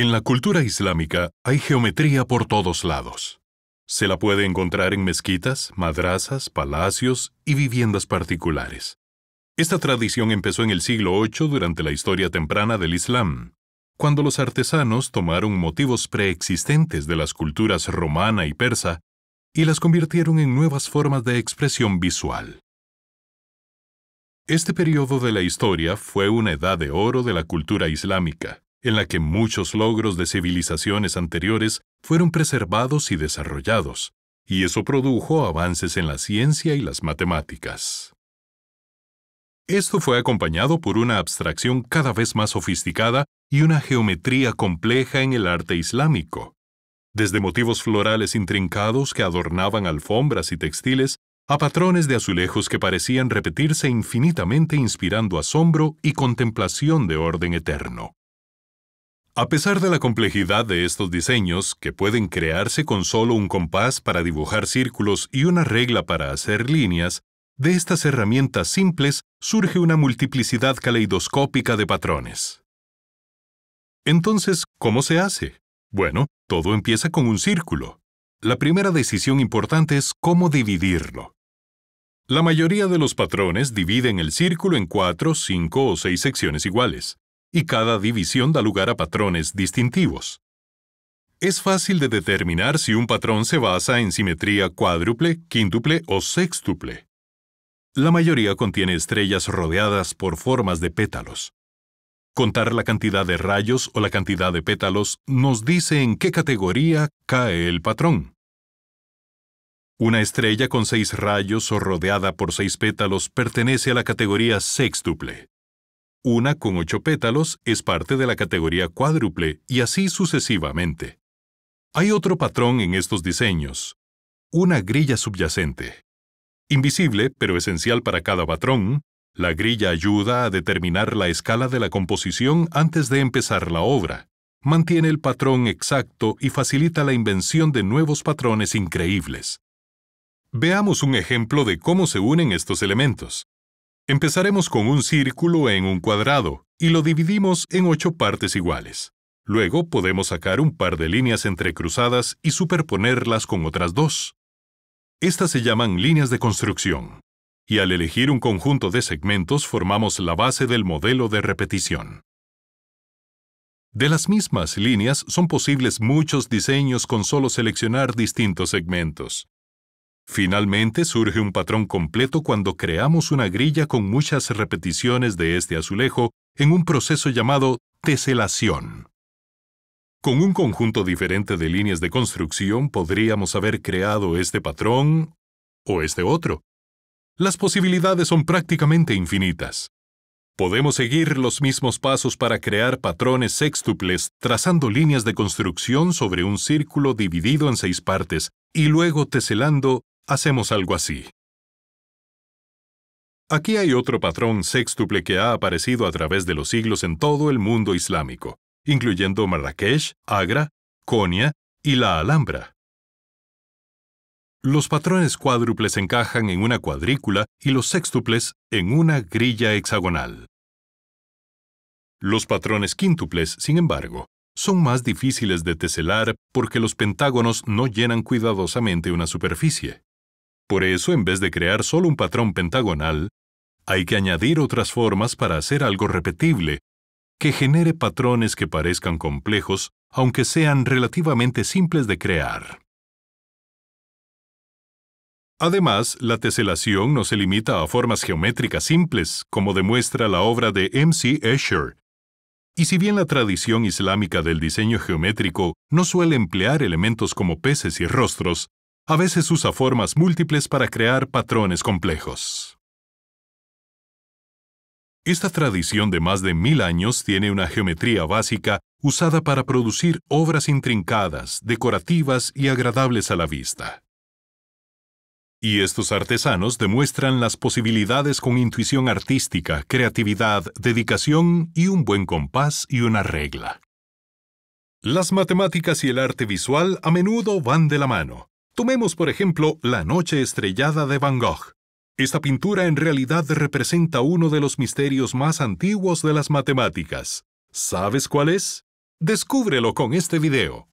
En la cultura islámica hay geometría por todos lados. Se la puede encontrar en mezquitas, madrazas, palacios y viviendas particulares. Esta tradición empezó en el siglo VIII durante la historia temprana del Islam, cuando los artesanos tomaron motivos preexistentes de las culturas romana y persa y las convirtieron en nuevas formas de expresión visual. Este periodo de la historia fue una edad de oro de la cultura islámica, en la que muchos logros de civilizaciones anteriores fueron preservados y desarrollados, y eso produjo avances en la ciencia y las matemáticas. Esto fue acompañado por una abstracción cada vez más sofisticada y una geometría compleja en el arte islámico. Desde motivos florales intrincados que adornaban alfombras y textiles, a patrones de azulejos que parecían repetirse infinitamente inspirando asombro y contemplación de orden eterno. A pesar de la complejidad de estos diseños, que pueden crearse con solo un compás para dibujar círculos y una regla para hacer líneas, de estas herramientas simples surge una multiplicidad caleidoscópica de patrones. Entonces, ¿cómo se hace? Bueno, todo empieza con un círculo. La primera decisión importante es cómo dividirlo. La mayoría de los patrones dividen el círculo en cuatro, cinco o seis secciones iguales y cada división da lugar a patrones distintivos. Es fácil de determinar si un patrón se basa en simetría cuádruple, quíntuple o sextuple. La mayoría contiene estrellas rodeadas por formas de pétalos. Contar la cantidad de rayos o la cantidad de pétalos nos dice en qué categoría cae el patrón. Una estrella con seis rayos o rodeada por seis pétalos pertenece a la categoría sextuple. Una con ocho pétalos es parte de la categoría cuádruple y así sucesivamente. Hay otro patrón en estos diseños. Una grilla subyacente. Invisible, pero esencial para cada patrón, la grilla ayuda a determinar la escala de la composición antes de empezar la obra. Mantiene el patrón exacto y facilita la invención de nuevos patrones increíbles. Veamos un ejemplo de cómo se unen estos elementos. Empezaremos con un círculo en un cuadrado y lo dividimos en ocho partes iguales. Luego podemos sacar un par de líneas entrecruzadas y superponerlas con otras dos. Estas se llaman líneas de construcción. Y al elegir un conjunto de segmentos formamos la base del modelo de repetición. De las mismas líneas son posibles muchos diseños con solo seleccionar distintos segmentos. Finalmente surge un patrón completo cuando creamos una grilla con muchas repeticiones de este azulejo en un proceso llamado teselación. Con un conjunto diferente de líneas de construcción podríamos haber creado este patrón o este otro. Las posibilidades son prácticamente infinitas. Podemos seguir los mismos pasos para crear patrones sextuples trazando líneas de construcción sobre un círculo dividido en seis partes y luego teselando hacemos algo así. Aquí hay otro patrón sextuple que ha aparecido a través de los siglos en todo el mundo islámico, incluyendo Marrakech, Agra, Konya y la Alhambra. Los patrones cuádruples encajan en una cuadrícula y los sextuples en una grilla hexagonal. Los patrones quíntuples, sin embargo, son más difíciles de teselar porque los pentágonos no llenan cuidadosamente una superficie. Por eso, en vez de crear solo un patrón pentagonal, hay que añadir otras formas para hacer algo repetible, que genere patrones que parezcan complejos, aunque sean relativamente simples de crear. Además, la teselación no se limita a formas geométricas simples, como demuestra la obra de M.C. Escher. Y si bien la tradición islámica del diseño geométrico no suele emplear elementos como peces y rostros, a veces usa formas múltiples para crear patrones complejos. Esta tradición de más de mil años tiene una geometría básica usada para producir obras intrincadas, decorativas y agradables a la vista. Y estos artesanos demuestran las posibilidades con intuición artística, creatividad, dedicación y un buen compás y una regla. Las matemáticas y el arte visual a menudo van de la mano, Tomemos por ejemplo La Noche Estrellada de Van Gogh. Esta pintura en realidad representa uno de los misterios más antiguos de las matemáticas. ¿Sabes cuál es? Descúbrelo con este video.